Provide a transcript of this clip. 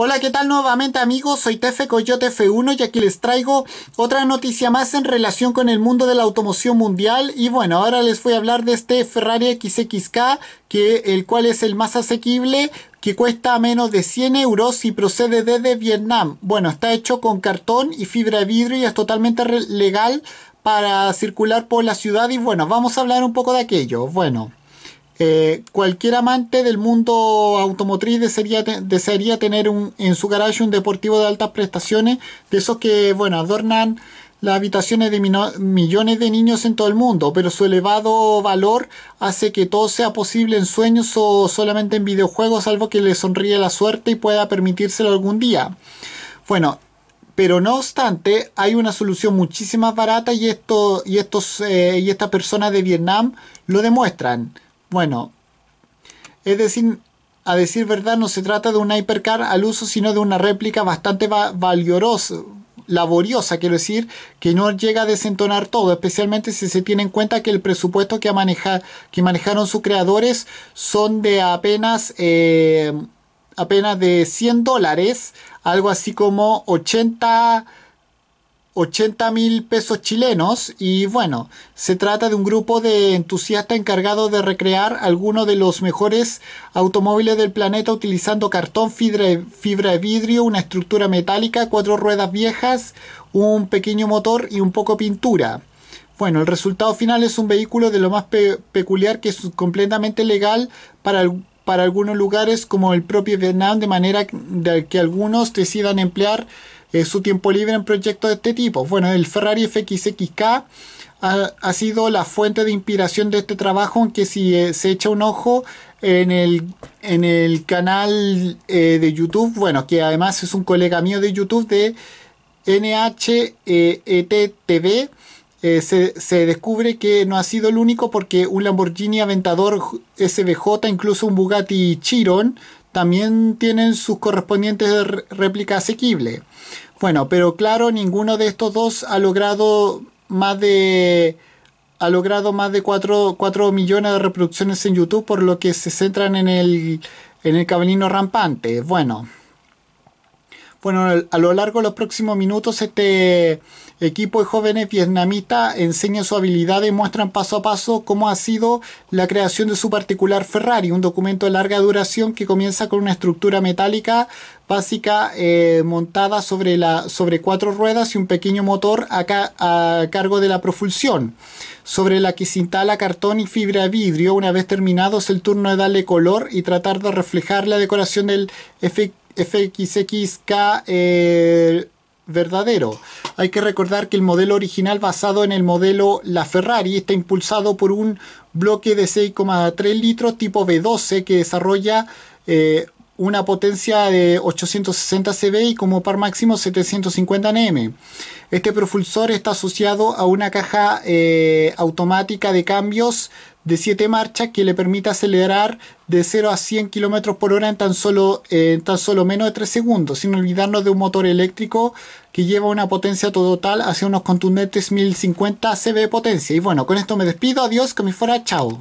Hola, ¿qué tal nuevamente amigos? Soy Tefe Coyote F1 y aquí les traigo otra noticia más en relación con el mundo de la automoción mundial y bueno, ahora les voy a hablar de este Ferrari XXK, que el cual es el más asequible, que cuesta menos de 100 euros y procede desde Vietnam. Bueno, está hecho con cartón y fibra de vidrio y es totalmente legal para circular por la ciudad y bueno, vamos a hablar un poco de aquello. Bueno, eh, cualquier amante del mundo automotriz desearía, tener un, en su garaje un deportivo de altas prestaciones, de esos que, bueno, adornan las habitaciones de millones de niños en todo el mundo, pero su elevado valor hace que todo sea posible en sueños o solamente en videojuegos, salvo que le sonríe la suerte y pueda permitírselo algún día. Bueno, pero no obstante, hay una solución muchísimo más barata y, esto, y, estos, eh, y estas personas de Vietnam lo demuestran. Bueno, es decir, a decir verdad, no se trata de un hypercar al uso, sino de una réplica bastante valiosa, laboriosa, quiero decir, que no llega a desentonar todo, especialmente si se tiene en cuenta que el presupuesto que, manejaron sus creadores son de apenas, eh, apenas de 100 dólares, algo así como 80 80 mil pesos chilenos y bueno, se trata de un grupo de entusiastas Encargado de recrear algunos de los mejores automóviles del planeta utilizando cartón, fibra, de vidrio, una estructura metálica, cuatro ruedas viejas, un pequeño motor y un poco pintura. Bueno, el resultado final es un vehículo de lo más peculiar que es completamente legal para, para algunos lugares como el propio Vietnam, de manera que algunos decidan emplear eh, su tiempo libre en proyectos de este tipo. Bueno, el Ferrari FXXK ha, ha sido la fuente de inspiración de este trabajo, aunque si eh, se echa un ojo en el, en el canal eh, de YouTube, bueno, que además es un colega mío de YouTube de NHETTV. E se, se, descubre que no ha sido el único porque un Lamborghini Aventador SBJ, incluso un Bugatti Chiron, también tienen sus correspondientes réplica asequible. Bueno, pero claro, ninguno de estos dos ha logrado más de ha logrado más de 4, millones de reproducciones en YouTube, por lo que se centran en el, en el rampante. Bueno, bueno, a lo largo de los próximos minutos este equipo de jóvenes vietnamitas enseña su habilidad y muestran paso a paso cómo ha sido la creación de su particular Ferrari, un documento de larga duración que comienza con una estructura metálica básica eh, montada sobre, la, sobre cuatro ruedas y un pequeño motor a, a cargo de la propulsión, sobre la que se instala cartón y fibra de vidrio. Una vez terminado es el turno de darle color y tratar de reflejar la decoración del efecto FXXK eh, verdadero. Hay que recordar que el modelo original basado en el modelo La Ferrari está impulsado por un bloque de 6,3 litros tipo V12 que desarrolla eh, una potencia de 860 cb y como par máximo 750 NM. Este propulsor está asociado a una caja eh, automática de cambios de 7 marchas que le permite acelerar de 0 a 100 km por hora en tan, solo, en tan solo menos de 3 segundos, sin olvidarnos de un motor eléctrico que lleva una potencia total hacia unos contundentes 1050 CB de potencia. Y bueno, con esto me despido, adiós, que me fuera, chao.